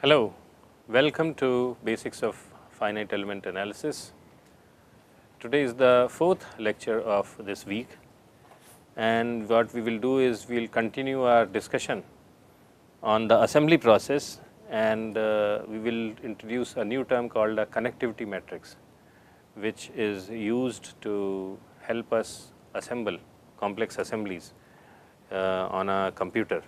Hello, welcome to Basics of Finite Element Analysis. Today is the fourth lecture of this week and what we will do is we will continue our discussion on the assembly process and uh, we will introduce a new term called a connectivity matrix, which is used to help us assemble complex assemblies uh, on a computer.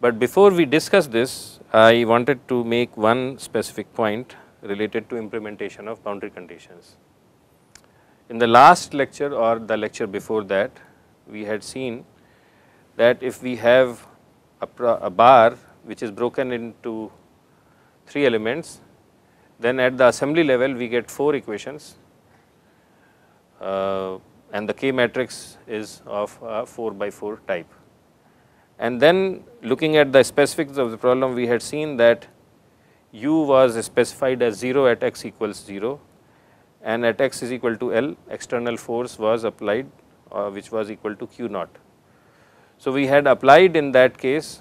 But before we discuss this, I wanted to make one specific point related to implementation of boundary conditions. In the last lecture or the lecture before that, we had seen that if we have a, a bar which is broken into three elements. Then at the assembly level, we get four equations uh, and the K matrix is of 4 by 4 type. And then looking at the specifics of the problem, we had seen that u was specified as 0 at x equals 0 and at x is equal to L, external force was applied uh, which was equal to q naught. So, we had applied in that case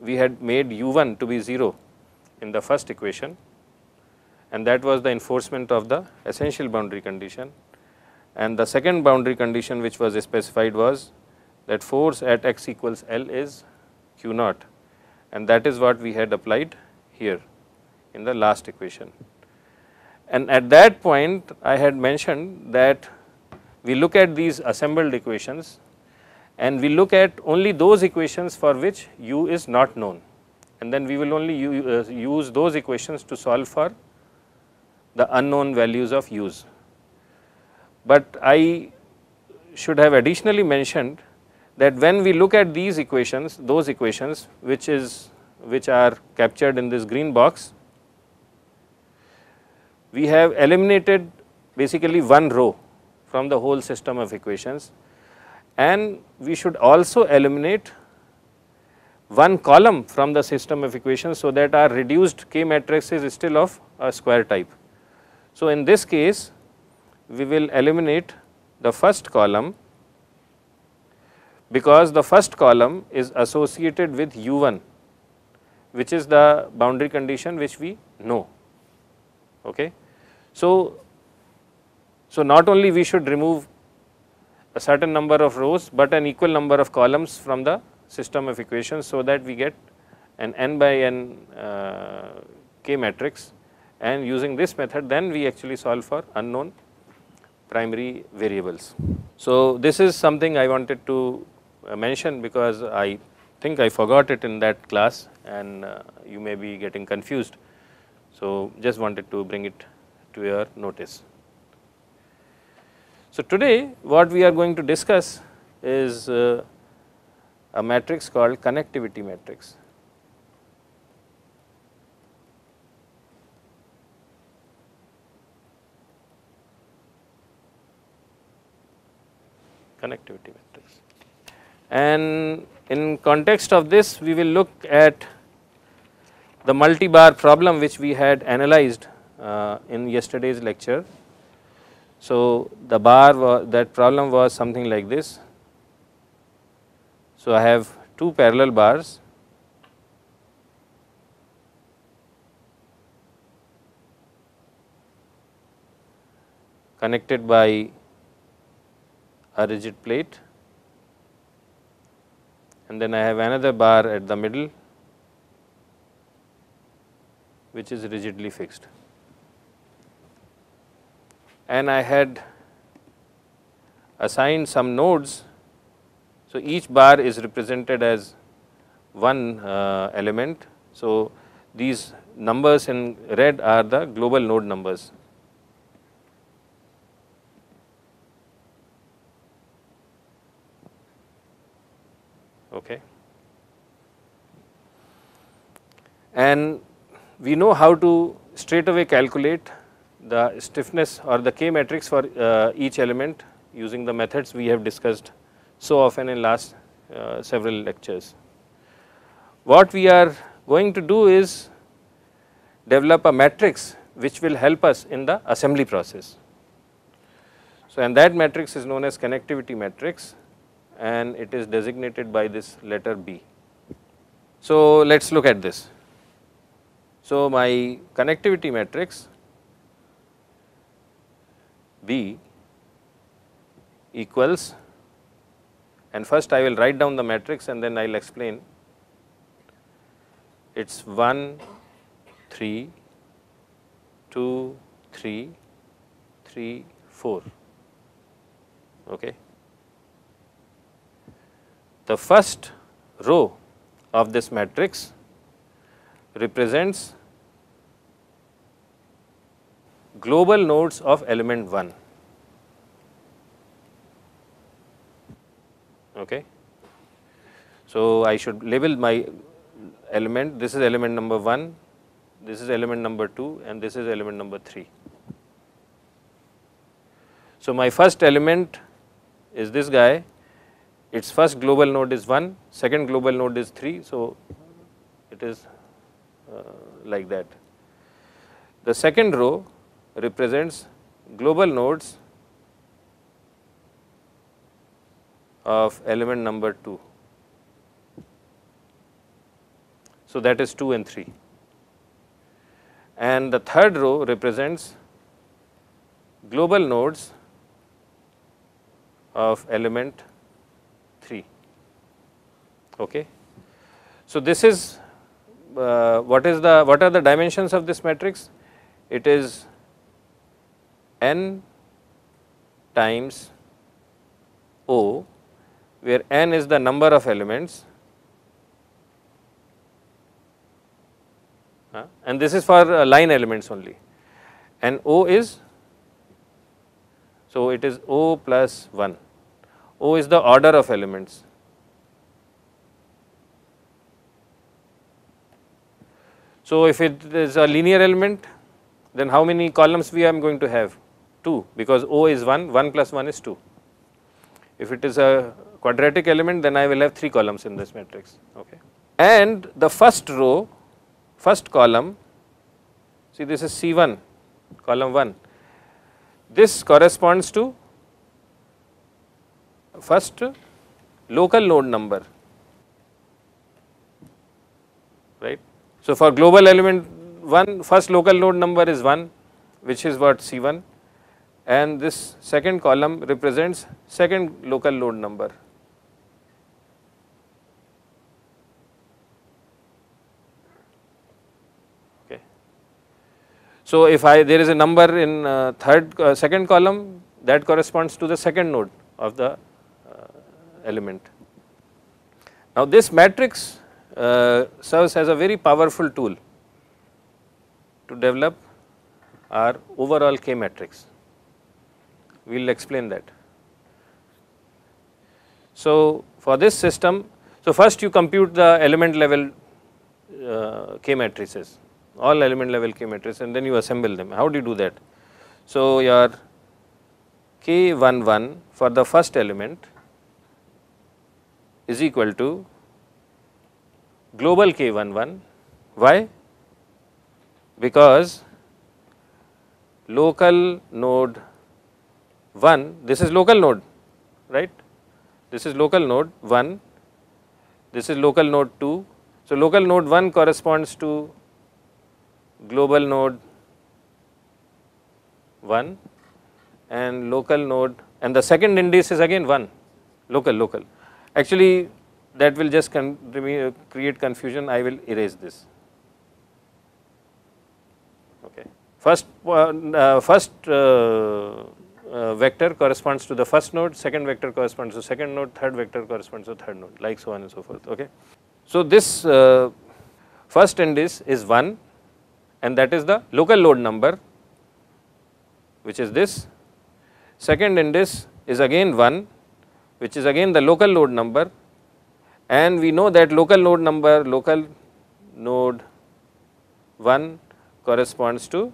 we had made u 1 to be 0 in the first equation and that was the enforcement of the essential boundary condition. And the second boundary condition which was specified was that force at x equals L is q naught and that is what we had applied here in the last equation. And at that point I had mentioned that we look at these assembled equations and we look at only those equations for which u is not known and then we will only uh, use those equations to solve for the unknown values of u's. But I should have additionally mentioned that when we look at these equations, those equations which is which are captured in this green box, we have eliminated basically one row from the whole system of equations and we should also eliminate one column from the system of equations so that our reduced K matrix is still of a square type. So, in this case we will eliminate the first column because the first column is associated with u 1 which is the boundary condition which we know. Okay. So, so not only we should remove a certain number of rows, but an equal number of columns from the system of equations. So, that we get an n by n uh, k matrix and using this method then we actually solve for unknown primary variables. So, this is something I wanted to uh, mention because I think I forgot it in that class and uh, you may be getting confused. So, just wanted to bring it to your notice. So, today what we are going to discuss is uh, a matrix called connectivity matrix. connectivity matrix. And in context of this we will look at the multi-bar problem which we had analyzed uh, in yesterday's lecture so, the bar that problem was something like this. So, I have two parallel bars connected by a rigid plate and then I have another bar at the middle which is rigidly fixed and I had assigned some nodes. So, each bar is represented as one uh, element. So, these numbers in red are the global node numbers. Okay. And we know how to straight away calculate the stiffness or the K matrix for uh, each element using the methods we have discussed so often in last uh, several lectures. What we are going to do is develop a matrix which will help us in the assembly process. So, and that matrix is known as connectivity matrix and it is designated by this letter B. So, let us look at this. So, my connectivity matrix B equals and first I will write down the matrix and then I will explain it is 1, 3, 2, 3, 3, 4. Okay. The first row of this matrix represents global nodes of element 1. Okay. So, I should label my element, this is element number 1, this is element number 2 and this is element number 3. So, my first element is this guy, its first global node is 1, second global node is 3. So, it is uh, like that. The second row represents global nodes of element number 2. So, that is 2 and 3 and the third row represents global nodes of element 3. Okay. So, this is uh, what is the what are the dimensions of this matrix? It is n times O where n is the number of elements uh, and this is for uh, line elements only and O is so it is O plus 1 O is the order of elements so if it is a linear element then how many columns we are going to have 2 because O is 1, 1 plus 1 is 2. If it is a quadratic element then I will have 3 columns in this matrix. Okay. And the first row, first column, see this is C1, column 1. This corresponds to first local node number, right. So, for global element 1, first local node number is 1 which is what C1 and this second column represents second local load number. Okay. So, if I there is a number in uh, third uh, second column that corresponds to the second node of the uh, element. Now, this matrix uh, serves as a very powerful tool to develop our overall K matrix we will explain that. So, for this system, so first you compute the element level uh, K matrices, all element level K matrices and then you assemble them. How do you do that? So, your K 1 1 for the first element is equal to global K 1 1. Why? Because local node 1 this is local node right this is local node 1 this is local node 2 so local node 1 corresponds to global node 1 and local node and the second index is again 1 local local actually that will just con create confusion I will erase this. Okay. First, uh, uh first uh, uh, vector corresponds to the first node, second vector corresponds to second node, third vector corresponds to third node like so on and so forth. Okay. So, this uh, first index is 1 and that is the local load number which is this. Second index is again 1 which is again the local load number and we know that local load number local node 1 corresponds to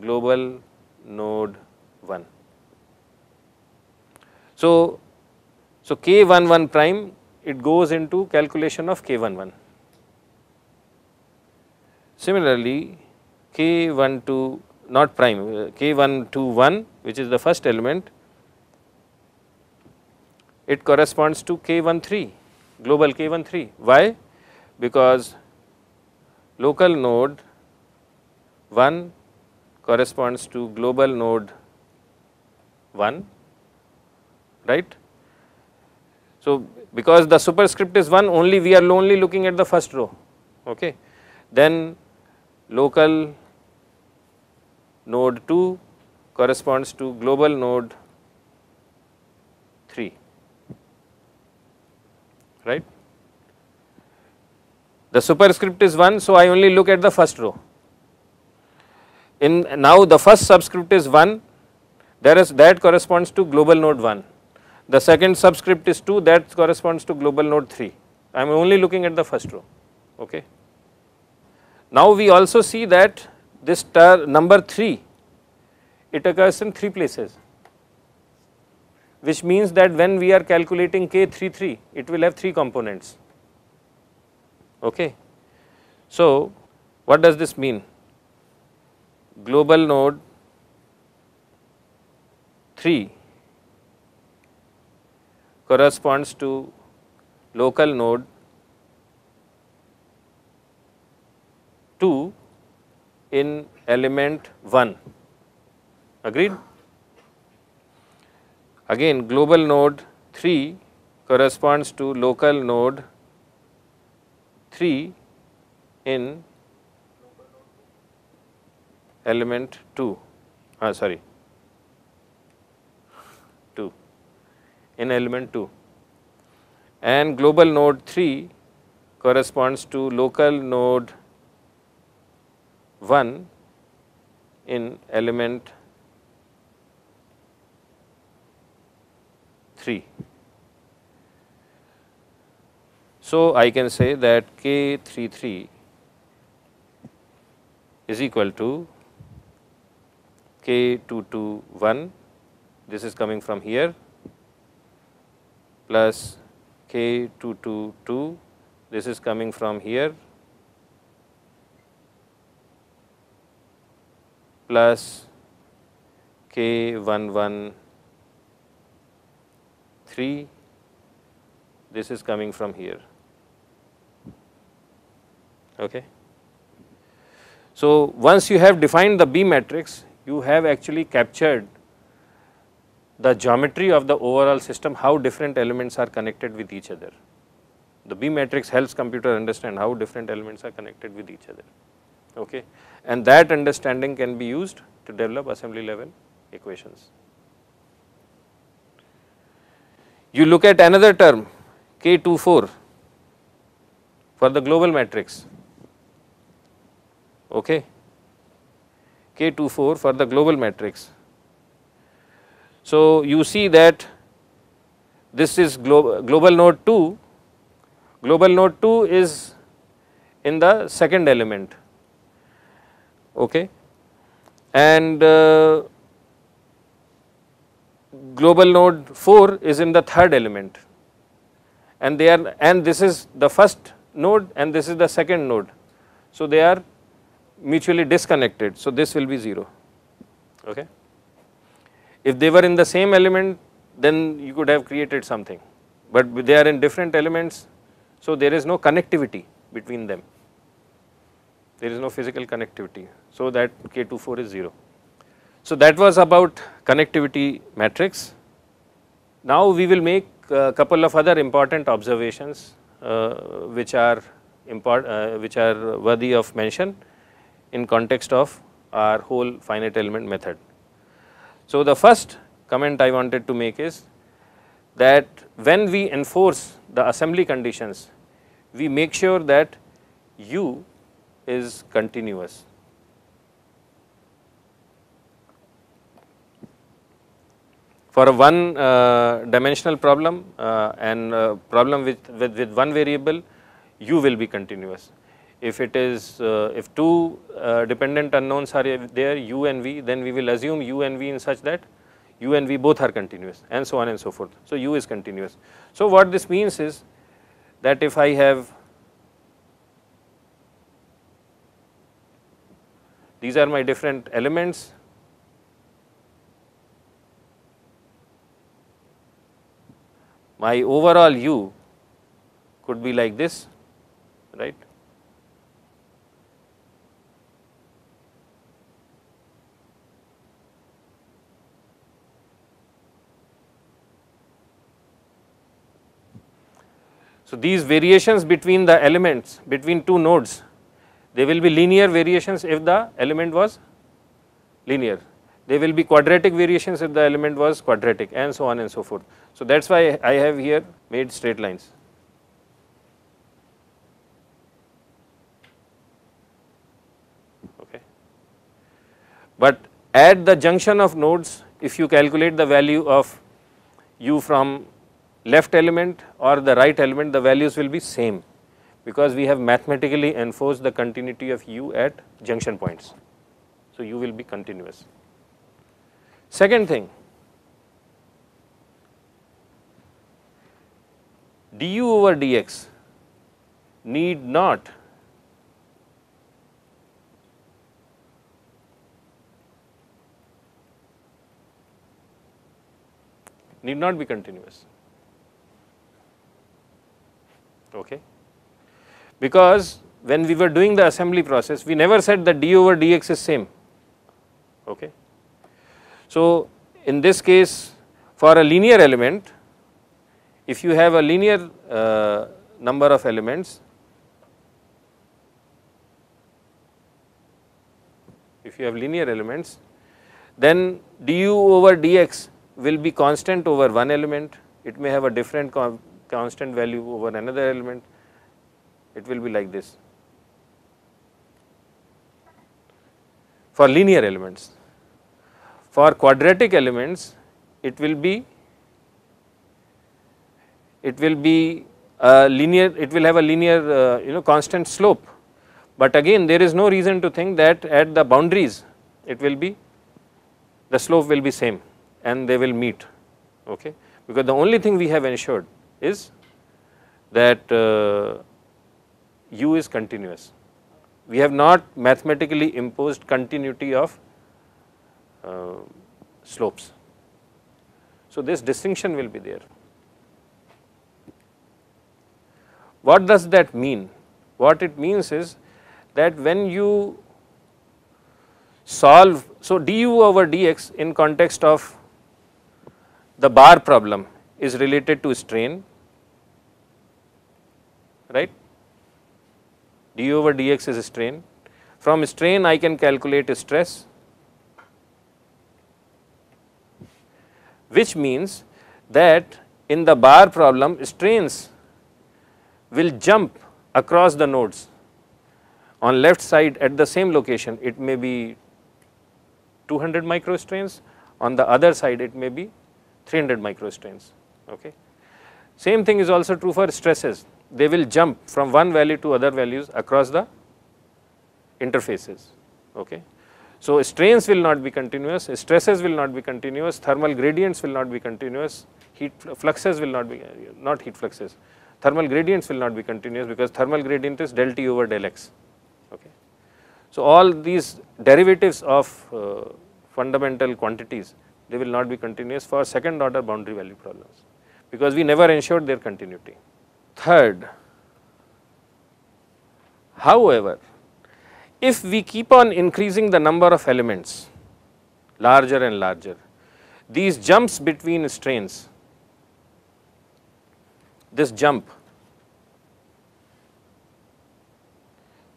global node 1. So, so k 1 1 prime it goes into calculation of k 1 1. Similarly, k 1 2 not prime uh, k 1 2 1 which is the first element it corresponds to k 1 3 global k 1 3. Why? Because local node 1 corresponds to global node 1, right. So, because the superscript is 1 only we are only looking at the first row, okay. then local node 2 corresponds to global node 3, right. The superscript is 1, so I only look at the first row in now the first subscript is 1 there is that corresponds to global node 1 the second subscript is 2 that corresponds to global node 3 i am only looking at the first row okay now we also see that this number 3 it occurs in three places which means that when we are calculating k33 it will have three components okay so what does this mean global node 3 corresponds to local node 2 in element 1 agreed again global node 3 corresponds to local node 3 in element 2, uh, sorry 2 in element 2 and global node 3 corresponds to local node 1 in element 3. So, I can say that K 3 3 is equal to k 2 to 1 this is coming from here plus k 2 to 2 this is coming from here plus k 1 1 3 this is coming from here. Okay. So, once you have defined the B matrix you have actually captured the geometry of the overall system, how different elements are connected with each other. The B matrix helps computer understand how different elements are connected with each other. Okay. And that understanding can be used to develop assembly level equations. You look at another term K24 for the global matrix. Okay. K24 for the global matrix. So, you see that this is glo global node 2, global node 2 is in the second element okay. and uh, global node 4 is in the third element and they are and this is the first node and this is the second node. So, they are mutually disconnected. So, this will be 0. Okay. If they were in the same element, then you could have created something, but they are in different elements. So, there is no connectivity between them. There is no physical connectivity. So, that K24 is 0. So, that was about connectivity matrix. Now, we will make a couple of other important observations uh, which are import, uh, which are worthy of mention in context of our whole finite element method. So, the first comment I wanted to make is that when we enforce the assembly conditions, we make sure that u is continuous. For a one uh, dimensional problem uh, and uh, problem with, with, with one variable, u will be continuous. If it is, uh, if two uh, dependent unknowns are there, u and v, then we will assume u and v in such that u and v both are continuous and so on and so forth. So, u is continuous. So, what this means is that if I have these are my different elements my overall u could be like this right So, these variations between the elements between two nodes they will be linear variations if the element was linear. They will be quadratic variations if the element was quadratic and so on and so forth. So, that is why I have here made straight lines. Okay. But at the junction of nodes if you calculate the value of u from left element or the right element the values will be same because we have mathematically enforced the continuity of u at junction points. So, u will be continuous. Second thing du over dx need not need not be continuous okay. Because when we were doing the assembly process, we never said that d over dx is same, okay. So in this case, for a linear element, if you have a linear uh, number of elements, if you have linear elements, then du over dx will be constant over one element, it may have a different constant value over another element, it will be like this. For linear elements, for quadratic elements, it will be it will be linear, it will have a linear uh, you know constant slope, but again there is no reason to think that at the boundaries it will be the slope will be same and they will meet okay because the only thing we have ensured is that uh, u is continuous. We have not mathematically imposed continuity of uh, slopes. So, this distinction will be there. What does that mean? What it means is that when you solve, so du over dx in context of the bar problem is related to strain, right? d over dx is strain. From strain, I can calculate stress, which means that in the bar problem, strains will jump across the nodes on left side at the same location it may be 200 microstrains on the other side it may be 300 microstrains Okay. Same thing is also true for stresses. They will jump from one value to other values across the interfaces. Okay. So, strains will not be continuous, stresses will not be continuous, thermal gradients will not be continuous, heat fluxes will not be, not heat fluxes, thermal gradients will not be continuous because thermal gradient is del T over del x. Okay. So, all these derivatives of uh, fundamental quantities, they will not be continuous for second order boundary value problems because we never ensured their continuity. Third, however, if we keep on increasing the number of elements larger and larger, these jumps between strains, this jump,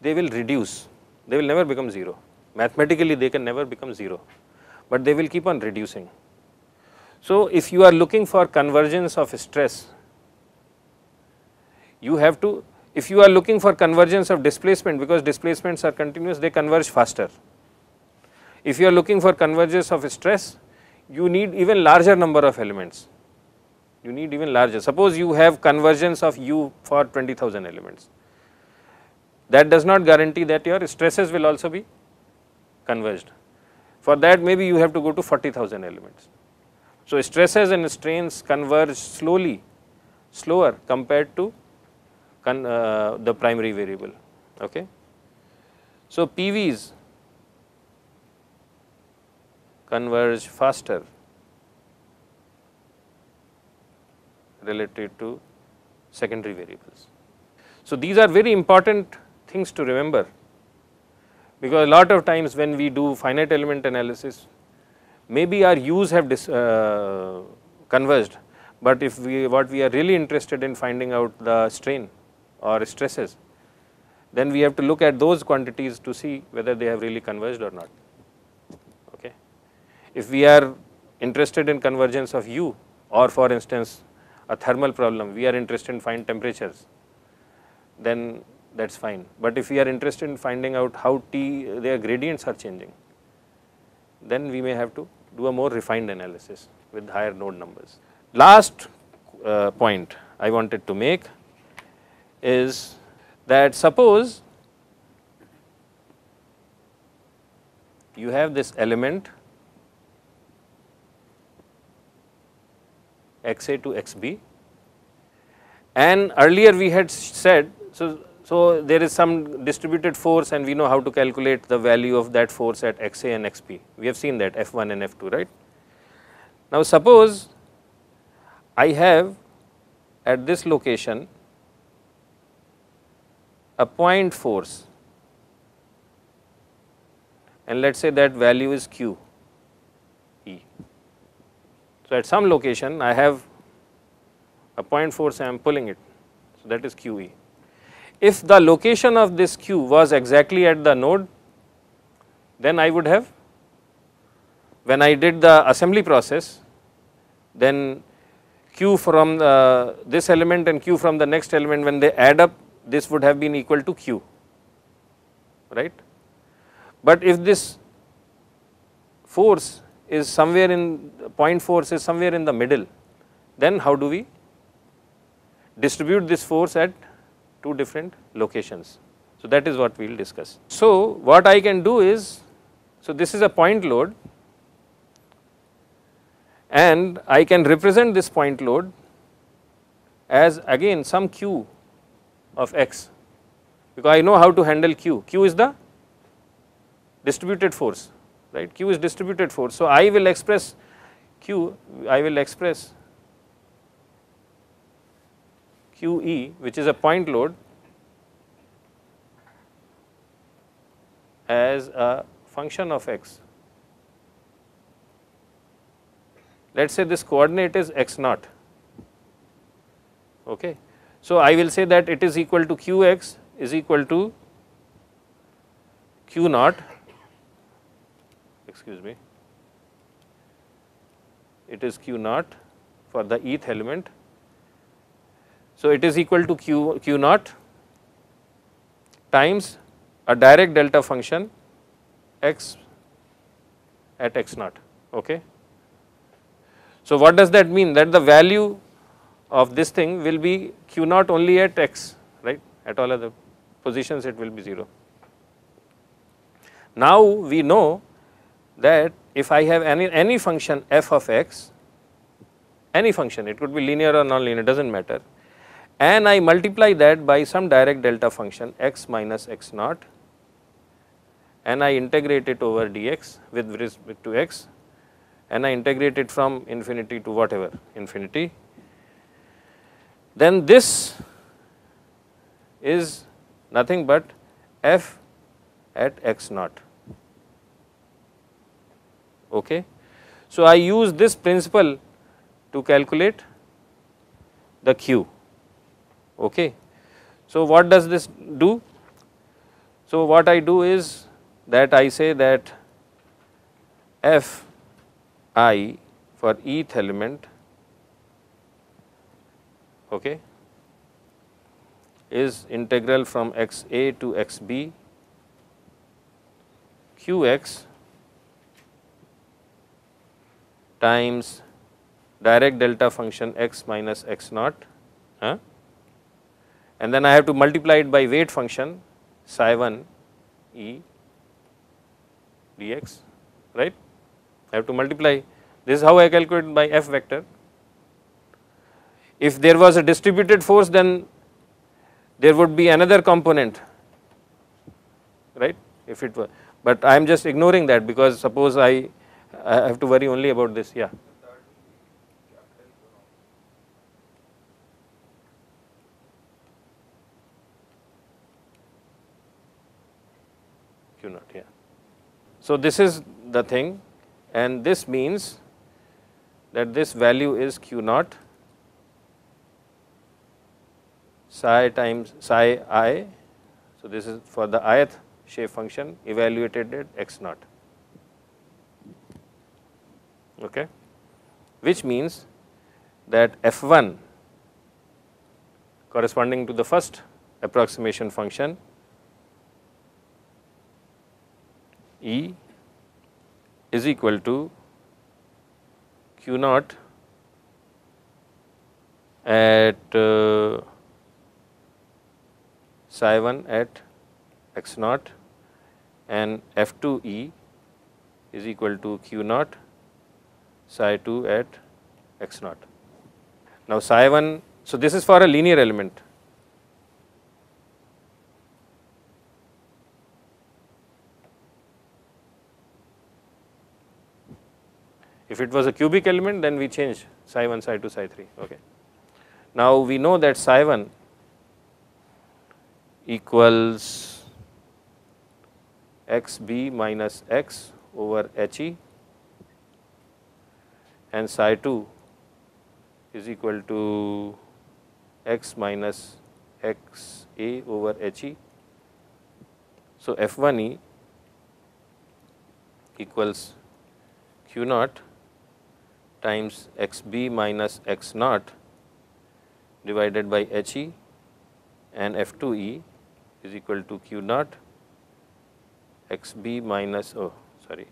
they will reduce, they will never become 0. Mathematically, they can never become 0, but they will keep on reducing. So, if you are looking for convergence of stress, you have to, if you are looking for convergence of displacement because displacements are continuous, they converge faster. If you are looking for convergence of stress, you need even larger number of elements, you need even larger. Suppose you have convergence of U for 20,000 elements, that does not guarantee that your stresses will also be converged. For that maybe you have to go to 40,000 elements. So, stresses and strains converge slowly, slower compared to con, uh, the primary variable. Okay. So, PVs converge faster relative to secondary variables. So, these are very important things to remember because a lot of times when we do finite element analysis, maybe our u's have dis, uh, converged, but if we what we are really interested in finding out the strain or stresses, then we have to look at those quantities to see whether they have really converged or not. Okay. If we are interested in convergence of U or for instance a thermal problem, we are interested in find temperatures, then that is fine. But if we are interested in finding out how T their gradients are changing, then we may have to do a more refined analysis with higher node numbers. Last uh, point I wanted to make is that suppose you have this element x a to x b and earlier we had said so so, there is some distributed force and we know how to calculate the value of that force at xa and xp. We have seen that F1 and F2, right. Now, suppose I have at this location a point force and let us say that value is q e. So, at some location I have a point force I am pulling it. So, that is q e if the location of this q was exactly at the node, then I would have, when I did the assembly process, then q from this element and q from the next element, when they add up, this would have been equal to q, right. But if this force is somewhere in point force is somewhere in the middle, then how do we distribute this force at Two different locations. So, that is what we will discuss. So, what I can do is, so this is a point load and I can represent this point load as again some q of x because I know how to handle q. q is the distributed force, right? q is distributed force. So, I will express q, I will express QE which is a point load as a function of x. Let us say this coordinate is x naught. Okay. So, I will say that it is equal to q x is equal to q naught excuse me it is q naught for the eth element so, it is equal to q q naught times a direct delta function x at x naught. Okay. So, what does that mean? That the value of this thing will be q naught only at x, right? At all other positions it will be 0. Now, we know that if I have any, any function f of x, any function, it could be linear or nonlinear, does not matter and I multiply that by some direct delta function x minus x naught and I integrate it over dx with respect to x and I integrate it from infinity to whatever infinity. Then this is nothing but f at x naught. Okay. So, I use this principle to calculate the q okay. So what does this do? So what I do is that I say that f i for eth element okay, is integral from x a to x b q x times direct delta function x minus x naught huh, and then I have to multiply it by weight function psi 1 e dx right. I have to multiply this is how I calculate by f vector. If there was a distributed force then there would be another component right if it were but I am just ignoring that because suppose I, I have to worry only about this yeah. So, this is the thing and this means that this value is q naught psi times psi i. So, this is for the ith shape function evaluated at x naught, okay, which means that f 1 corresponding to the first approximation function E is equal to Q naught at uh, psi 1 at x naught and F 2 E is equal to Q naught psi 2 at x naught. Now, psi 1, so this is for a linear element If it was a cubic element then we change psi 1, psi 2, psi 3. Okay. Now, we know that psi 1 equals x b minus x over h e and psi 2 is equal to x minus x a over h e. So, f 1 e equals q naught times x b minus x naught divided by h e and f 2 e is equal to q naught x b minus oh sorry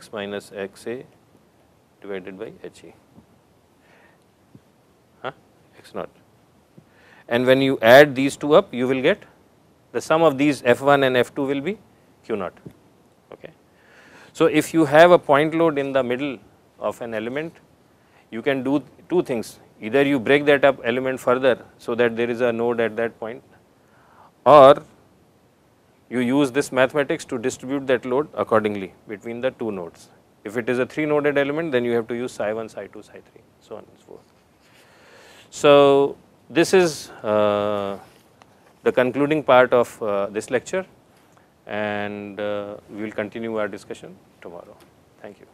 x minus x a divided by h e huh? x naught. And when you add these two up you will get the sum of these f 1 and f 2 will be q naught. So, if you have a point load in the middle of an element, you can do two things. Either you break that up element further so that there is a node at that point or you use this mathematics to distribute that load accordingly between the two nodes. If it is a 3 noded element then you have to use psi 1, psi 2, psi 3 so on and so forth. So, this is uh, the concluding part of uh, this lecture and uh, we will continue our discussion tomorrow. Thank you.